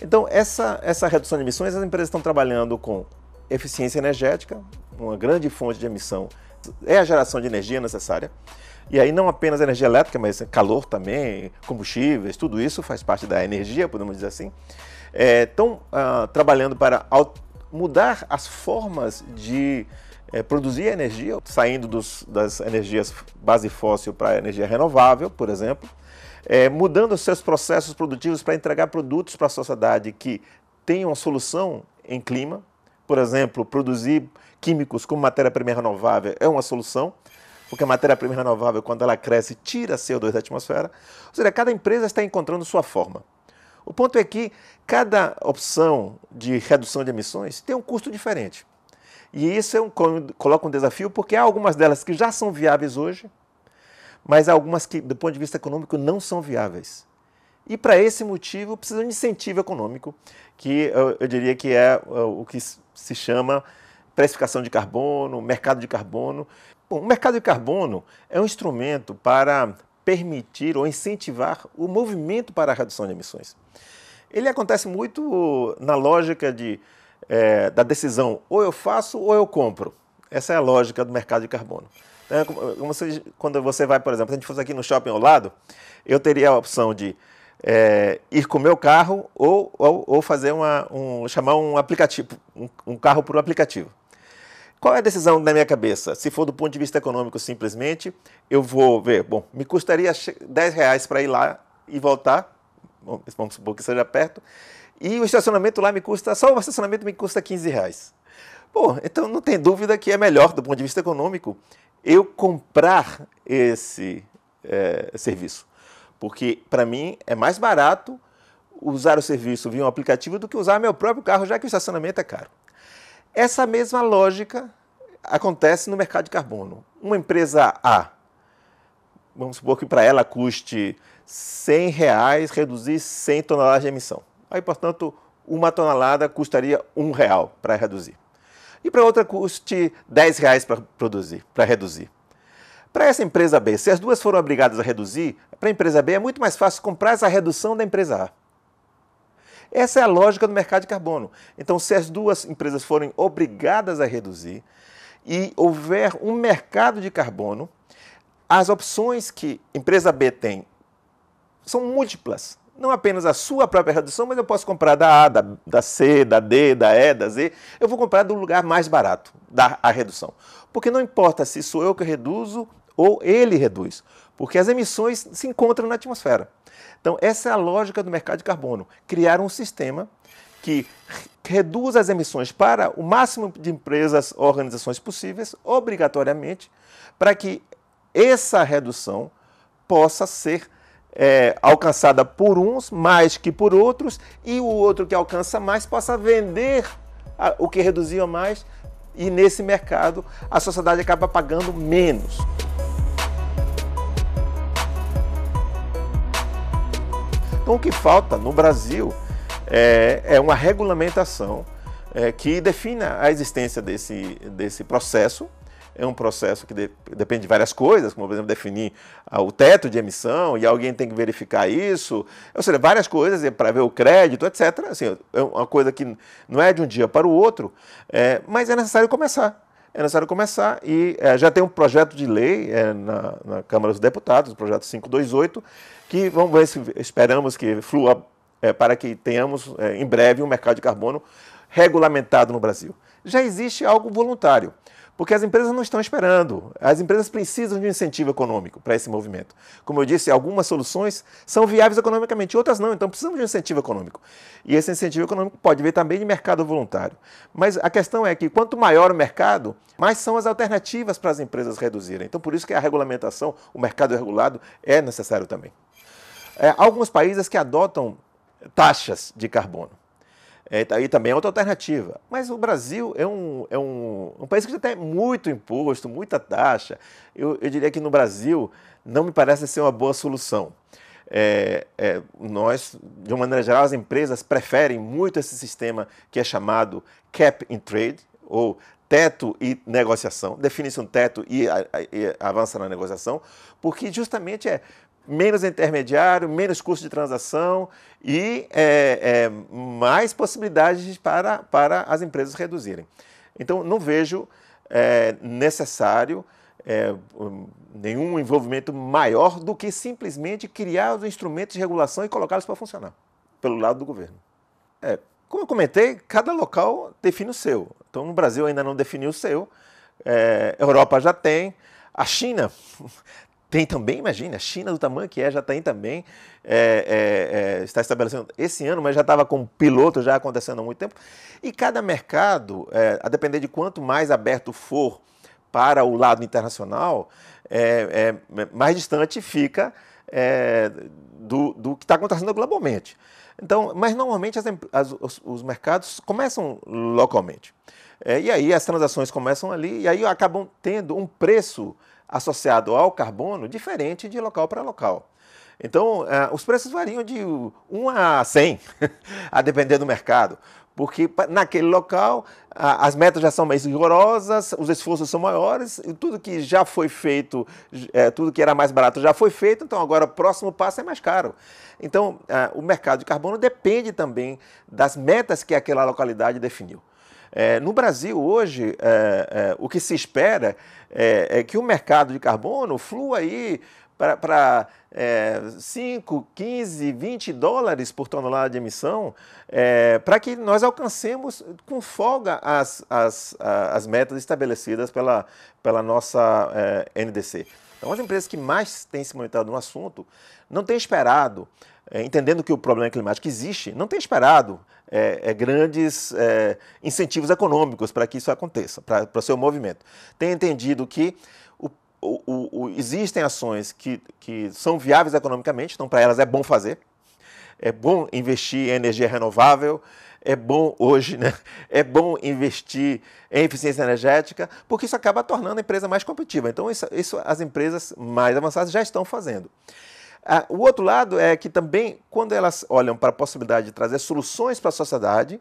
Então, essa, essa redução de emissões, as empresas estão trabalhando com eficiência energética, uma grande fonte de emissão é a geração de energia necessária. E aí não apenas energia elétrica, mas calor também, combustíveis, tudo isso faz parte da energia, podemos dizer assim estão é, ah, trabalhando para mudar as formas de é, produzir energia, saindo dos, das energias base fóssil para energia renovável, por exemplo, é, mudando seus processos produtivos para entregar produtos para a sociedade que tenham uma solução em clima, por exemplo, produzir químicos como matéria-prima renovável é uma solução, porque a matéria-prima renovável, quando ela cresce, tira CO2 da atmosfera. Ou seja, cada empresa está encontrando sua forma. O ponto é que cada opção de redução de emissões tem um custo diferente. E isso é um, coloca um desafio, porque há algumas delas que já são viáveis hoje, mas há algumas que, do ponto de vista econômico, não são viáveis. E para esse motivo, precisa de um incentivo econômico, que eu, eu diria que é, é o que se chama precificação de carbono, mercado de carbono. Bom, o mercado de carbono é um instrumento para permitir ou incentivar o movimento para a redução de emissões. Ele acontece muito na lógica de, é, da decisão ou eu faço ou eu compro. Essa é a lógica do mercado de carbono. Então, é é como se, quando você vai, por exemplo, se a gente fosse aqui no shopping ao lado, eu teria a opção de é, ir com o meu carro ou, ou, ou fazer uma, um, chamar um aplicativo, um, um carro por um aplicativo. Qual é a decisão na minha cabeça? Se for do ponto de vista econômico, simplesmente, eu vou ver, bom, me custaria 10 reais para ir lá e voltar, vamos supor que seja perto, e o estacionamento lá me custa, só o estacionamento me custa 15 reais. Bom, então não tem dúvida que é melhor, do ponto de vista econômico, eu comprar esse é, serviço. Porque, para mim, é mais barato usar o serviço via um aplicativo do que usar meu próprio carro, já que o estacionamento é caro. Essa mesma lógica acontece no mercado de carbono. Uma empresa A, vamos supor que para ela custe 100 reais reduzir 100 toneladas de emissão. Aí, portanto, uma tonelada custaria um real para reduzir. E para outra custe 10 reais para produzir, para reduzir. Para essa empresa B, se as duas foram obrigadas a reduzir, para a empresa B é muito mais fácil comprar essa redução da empresa A. Essa é a lógica do mercado de carbono. Então, se as duas empresas forem obrigadas a reduzir e houver um mercado de carbono, as opções que empresa B tem são múltiplas. Não apenas a sua própria redução, mas eu posso comprar da A, da, da C, da D, da E, da Z. Eu vou comprar do lugar mais barato, da a redução. Porque não importa se sou eu que reduzo ou ele reduz, porque as emissões se encontram na atmosfera. Então, essa é a lógica do mercado de carbono: criar um sistema que reduz as emissões para o máximo de empresas, organizações possíveis, obrigatoriamente, para que essa redução possa ser é, alcançada por uns mais que por outros e o outro que alcança mais possa vender a, o que reduzia mais e nesse mercado a sociedade acaba pagando menos. Então, o que falta no Brasil é, é uma regulamentação é, que defina a existência desse, desse processo. É um processo que de, depende de várias coisas, como, por exemplo, definir ah, o teto de emissão e alguém tem que verificar isso. Ou seja, várias coisas é, para ver o crédito, etc. Assim, é uma coisa que não é de um dia para o outro, é, mas é necessário começar é necessário começar e é, já tem um projeto de lei é, na, na, Câmara dos Deputados, o projeto 528, que vamos ver se esperamos que flua é, para que tenhamos é, em breve um mercado de carbono regulamentado no Brasil. Já existe algo voluntário. Porque as empresas não estão esperando. As empresas precisam de um incentivo econômico para esse movimento. Como eu disse, algumas soluções são viáveis economicamente, outras não. Então precisamos de um incentivo econômico. E esse incentivo econômico pode vir também de mercado voluntário. Mas a questão é que quanto maior o mercado, mais são as alternativas para as empresas reduzirem. Então por isso que a regulamentação, o mercado regulado é necessário também. É, alguns países que adotam taxas de carbono. É, tá, e também é outra alternativa. Mas o Brasil é um, é um, um país que já tem muito imposto, muita taxa. Eu, eu diria que no Brasil não me parece ser uma boa solução. É, é, nós, de uma maneira geral, as empresas preferem muito esse sistema que é chamado cap and trade, ou teto e negociação, define-se um teto e, e avança na negociação, porque justamente é menos intermediário, menos custo de transação e é, é, mais possibilidades para, para as empresas reduzirem. Então, não vejo é, necessário é, nenhum envolvimento maior do que simplesmente criar os instrumentos de regulação e colocá-los para funcionar, pelo lado do governo. É, como eu comentei, cada local define o seu. Então, no Brasil ainda não definiu o seu, é, Europa já tem, a China tem também, imagina a China do tamanho que é, já tem também, é, é, é, está estabelecendo esse ano, mas já estava com piloto já acontecendo há muito tempo. E cada mercado, é, a depender de quanto mais aberto for para o lado internacional, é, mais distante fica do, do que está acontecendo globalmente. Então, mas normalmente as, as, os, os, mercados começam localmente. É, e aí as transações começam ali e aí acabam tendo um preço associado ao carbono diferente de local para local. Então, é, os preços variam de 1 a 100, a depender do mercado porque naquele local as metas já são mais rigorosas, os esforços são maiores, e tudo que já foi feito, é, tudo que era mais barato já foi feito, então agora o próximo passo é mais caro. Então é, o mercado de carbono depende também das metas que aquela localidade definiu. É, no Brasil, hoje, é, é o que se espera é, é, que o mercado de carbono flua aí para é, 5, 15, 20 dólares por tonelada de emissão, é, para que nós alcancemos com folga as, as, as metas estabelecidas pela, pela nossa é, NDC. Então, as empresas que mais têm se monitorado no assunto não têm esperado, é, entendendo que o problema climático existe, não têm esperado é, é, grandes é, incentivos econômicos para que isso aconteça, para o seu movimento. Tem entendido que o, o, o, existem ações que, que são viáveis economicamente, então para elas é bom fazer, é bom investir em energia renovável, é bom hoje, né? É bom investir em eficiência energética, porque isso acaba tornando a empresa mais competitiva. Então, isso, isso as empresas mais avançadas já estão fazendo. Ah, o outro lado é que também, quando elas olham para a possibilidade de trazer soluções para a sociedade,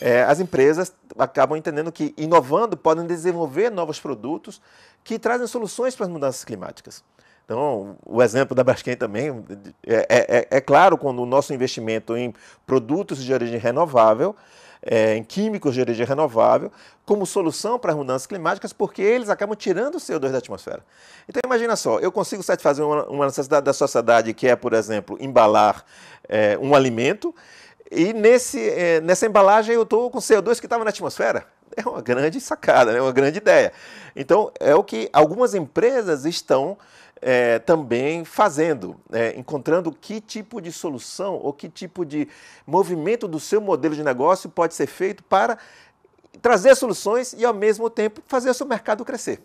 é, as empresas acabam entendendo que, inovando, podem desenvolver novos produtos que trazem soluções para as mudanças climáticas. Então, o exemplo da Braskem também é, é, é claro quando o nosso investimento em produtos de origem renovável é, em químicos de origem renovável como solução para as mudanças climáticas, porque eles acabam tirando o CO2 da atmosfera. Então imagina só, eu consigo satisfazer uma, uma necessidade da sociedade que é, por exemplo, embalar é, um alimento, e nesse, é, nessa embalagem eu estou com CO2 que estava na atmosfera. É uma grande sacada, é né? uma grande ideia. Então, é o que algumas empresas estão é, também fazendo, é, encontrando que tipo de solução ou que tipo de movimento do seu modelo de negócio pode ser feito para trazer soluções e, ao mesmo tempo, fazer o seu mercado crescer.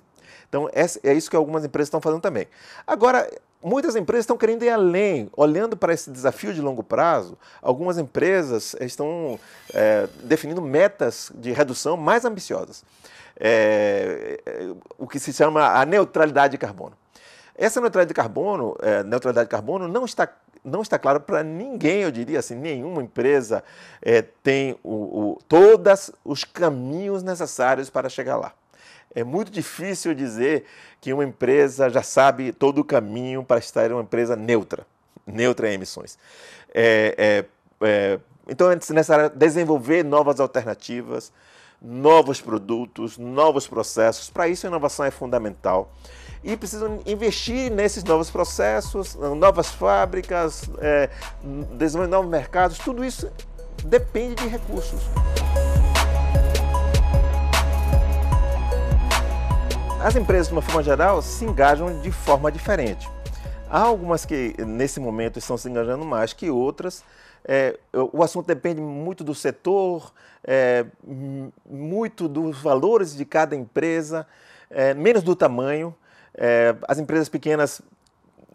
Então, é isso que algumas empresas estão fazendo também. Agora, muitas empresas estão querendo ir além, olhando para esse desafio de longo prazo. Algumas empresas eh, estão é, definindo metas de redução mais ambiciosas, é, o que se chama a neutralidade de carbono. Essa neutralidade de carbono, é, neutralidade de carbono não está não está claro para ninguém, eu diria assim, nenhuma empresa é, tem o, o, todos os caminhos necessários para chegar lá. É muito difícil dizer que uma empresa já sabe todo o caminho para estar uma empresa neutra, neutra em emissões. É, é, é, então é necessário desenvolver novas alternativas, novos produtos, novos processos. Para isso, a inovação é fundamental. E precisam investir nesses novos processos, novas fábricas, é, desenvolver novos mercados. Tudo isso depende de recursos. As empresas, de uma forma geral, se engajam de forma diferente. Há algumas que nesse momento estão se engajando mais que outras, é, o assunto depende muito do setor, é, muito dos valores de cada empresa, é, menos do tamanho. É, as empresas pequenas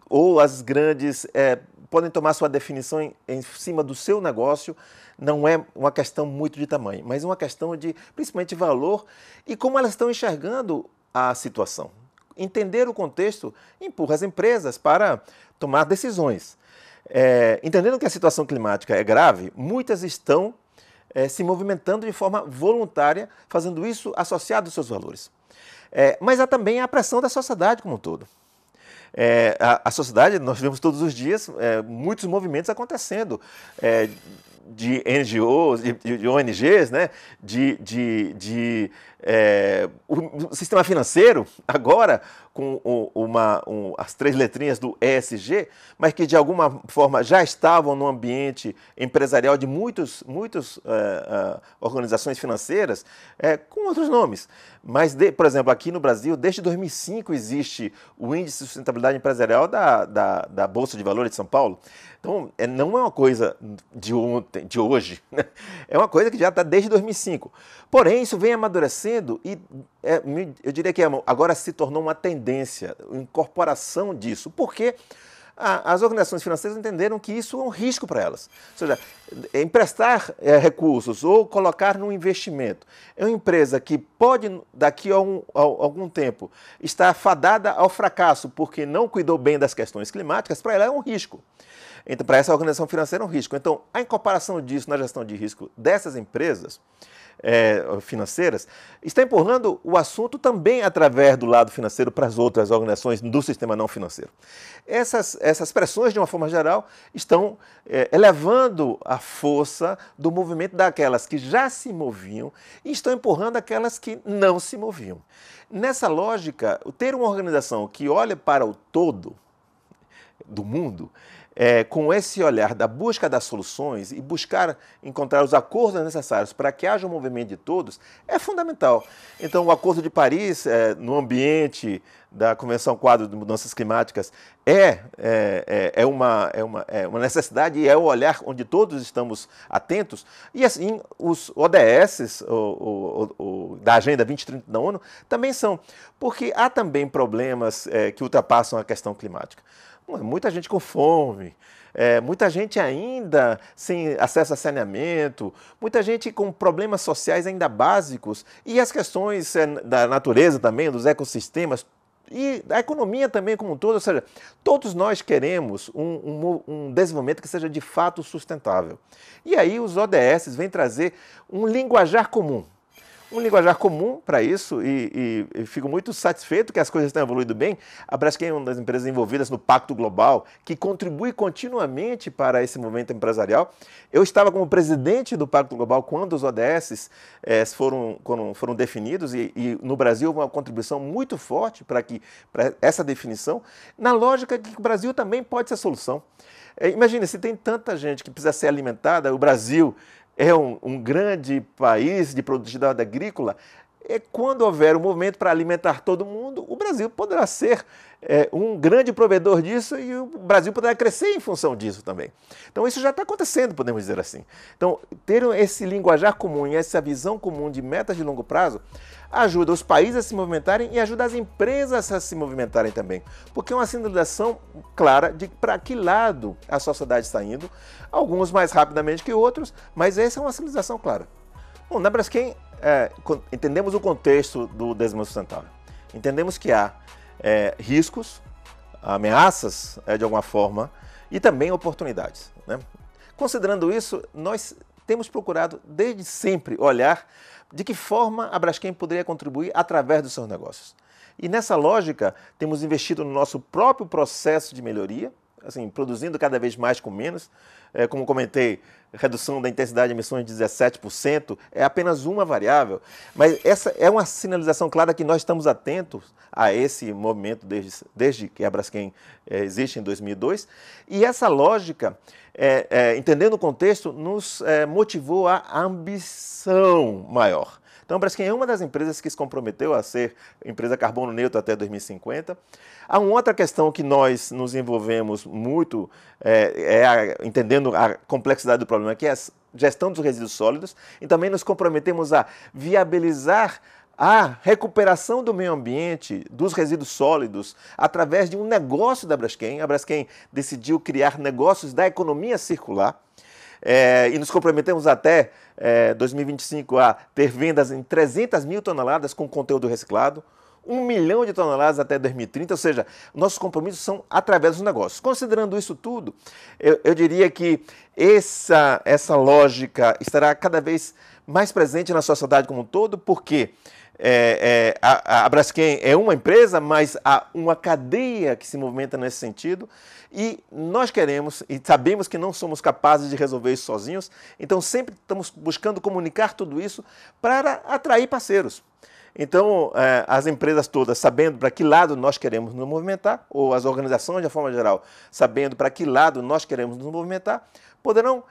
ou as grandes é, podem tomar sua definição em, em, cima do seu negócio. Não é uma questão muito de tamanho, mas uma questão de principalmente valor e como elas estão enxergando a situação. Entender o contexto empurra as empresas para tomar decisões. É, entendendo que a situação climática é grave, muitas estão é, se movimentando de forma voluntária, fazendo isso associado aos seus valores. É, mas há também a pressão da sociedade como um todo. É, a, a, sociedade, nós vemos todos os dias é, muitos movimentos acontecendo é, de NGOs, de, de, ONGs, né? de, de, de é, o sistema financeiro, agora, com uma, um, as três letrinhas do ESG, mas que de alguma forma já estavam no ambiente empresarial de muitas muitos, é, é, organizações financeiras, é, com outros nomes. Mas, de, por exemplo, aqui no Brasil, desde 2005 existe o Índice de Sustentabilidade Empresarial da, da, da Bolsa de Valores de São Paulo. Então, é, não é uma coisa de ontem, de hoje, né? é uma coisa que já está desde 2005. Porém, isso vem amadurecendo acontecendo e é, eu diria que é agora se tornou uma tendência, incorporação disso, porque a, as organizações financeiras entenderam que isso é um risco para elas. Ou seja, é emprestar é, recursos ou colocar num investimento é uma empresa que pode, daqui a, um, a algum tempo, estar fadada ao fracasso porque não cuidou bem das questões climáticas, para ela é um risco. Então, para essa organização financeira é um risco. Então, a incorporação disso na gestão de risco dessas empresas é, financeiras, está empurrando o assunto também através do lado financeiro para as outras organizações do sistema não financeiro. Essas, essas pressões, de uma forma geral, estão é, elevando a força do movimento daquelas que já se moviam e estão empurrando aquelas que não se moviam. Nessa lógica, ter uma organização que olha para o todo do mundo é, com esse olhar da busca das soluções e buscar encontrar os acordos necessários para que haja um movimento de todos é fundamental. Então, o Acordo de Paris, é, no ambiente da Convenção Quadro de Mudanças Climáticas, é, é, é, é uma, é, uma, é uma necessidade e é o um olhar onde todos estamos atentos. E assim, os ODS o, o, o, da Agenda 2030 da ONU também são, porque há também problemas é, que ultrapassam a questão climática muita gente com fome, é, muita gente ainda sem acesso a saneamento, muita gente com problemas sociais ainda básicos e as questões é, da natureza também, dos ecossistemas e da economia também como um todo. Ou seja, todos nós queremos um, um, um desenvolvimento que seja de fato sustentável. E aí os ODS vêm trazer um linguajar comum, um linguajar comum para isso e, e, e, fico muito satisfeito que as coisas tenham evoluído bem. A Braskem é uma das empresas envolvidas no Pacto Global, que contribui continuamente para esse movimento empresarial. Eu estava como presidente do Pacto Global quando os ODS eh, foram, foram, foram definidos e, e, no Brasil uma contribuição muito forte para que pra essa definição, na lógica que o Brasil também pode ser solução. imagine eh, imagina, se tem tanta gente que precisa ser alimentada, o Brasil é um, um grande país de produtividade agrícola, é quando houver um movimento para alimentar todo mundo, o Brasil poderá ser é, um grande provedor disso e o Brasil poderá crescer em função disso também. Então, isso já está acontecendo, podemos dizer assim. Então, ter esse linguajar comum e essa visão comum de metas de longo prazo ajuda os países a se movimentarem e ajuda as empresas a se movimentarem também. Porque é uma sinalização clara de para que lado a sociedade está indo, alguns mais rapidamente que outros, mas essa é uma sinalização clara. Bom, na Braskem, é, entendemos o contexto do desenvolvimento sustentável. Entendemos que há é, riscos, ameaças, é, de alguma forma, e também oportunidades. Né? Considerando isso, nós temos procurado desde sempre olhar de que forma a Braskem poderia contribuir através dos seus negócios. E nessa lógica, temos investido no nosso próprio processo de melhoria, assim, produzindo cada vez mais com menos. É, como comentei, redução da intensidade de emissões de 17%, é apenas uma variável, mas essa é uma sinalização clara que nós estamos atentos a esse movimento desde, desde que a Braskem eh, é, existe em 2002, e essa lógica, é, é, entendendo o contexto, nos motivou a ambição maior. Então, a Braskem é uma das empresas que se comprometeu a ser empresa carbono neutro até 2050. Há uma outra questão que nós nos envolvemos muito, é, é a, entendendo a complexidade do problema, que é a gestão dos resíduos sólidos, e também nos comprometemos a viabilizar a recuperação do meio ambiente, dos resíduos sólidos, através de um negócio da Braskem. A Braskem decidiu criar negócios da economia circular é, e nos comprometemos até é, 2025 a ter vendas em 300 mil toneladas com conteúdo reciclado, 1 milhão de toneladas até 2030, ou seja, nossos compromissos são através dos negócios. Considerando isso tudo, eu, eu diria que essa, essa lógica estará cada vez mais presente na sociedade como um todo, porque quê? é, é, a, a Braskem é uma empresa, mas há uma cadeia que se movimenta nesse sentido. E nós queremos e sabemos que não somos capazes de resolver isso sozinhos, então sempre estamos buscando comunicar tudo isso para atrair parceiros. Então, é, as empresas todas sabendo para que lado nós queremos nos movimentar, ou as organizações de forma geral sabendo para que lado nós queremos nos movimentar, poderão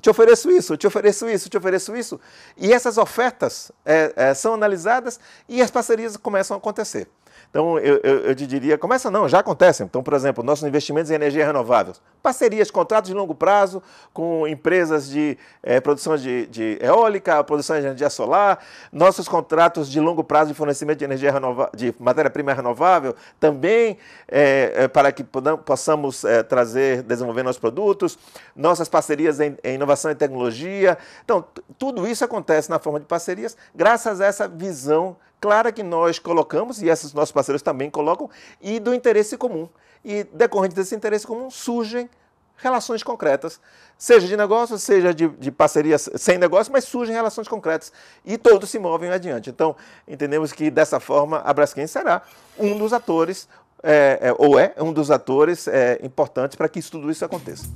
te ofereço isso, te ofereço isso, te ofereço isso. E essas ofertas é, é, são analisadas e as parcerias começam a acontecer. Então, eu, eu, eu te diria, começa não, já acontecem. Então, por exemplo, nossos investimentos em energia renovável, parcerias, contratos de longo prazo com empresas de é, produção de, de, eólica, produção de energia solar, nossos contratos de longo prazo de fornecimento de energia renovável, de matéria-prima renovável, também é, é, para que possamos trazer, desenvolver nossos produtos, nossas parcerias em, em inovação e tecnologia. Então, tudo isso acontece na forma de parcerias, graças a essa visão clara que nós colocamos, e esses nossos parceiros também colocam, e do interesse comum. E decorrente desse interesse comum surgem relações concretas, seja de negócio, seja de, de parcerias sem negócio, mas surgem relações concretas e todos se movem adiante. Então, entendemos que dessa forma a Braskem será um dos atores, é, é, ou é um dos atores é, importantes para que isso, tudo isso aconteça.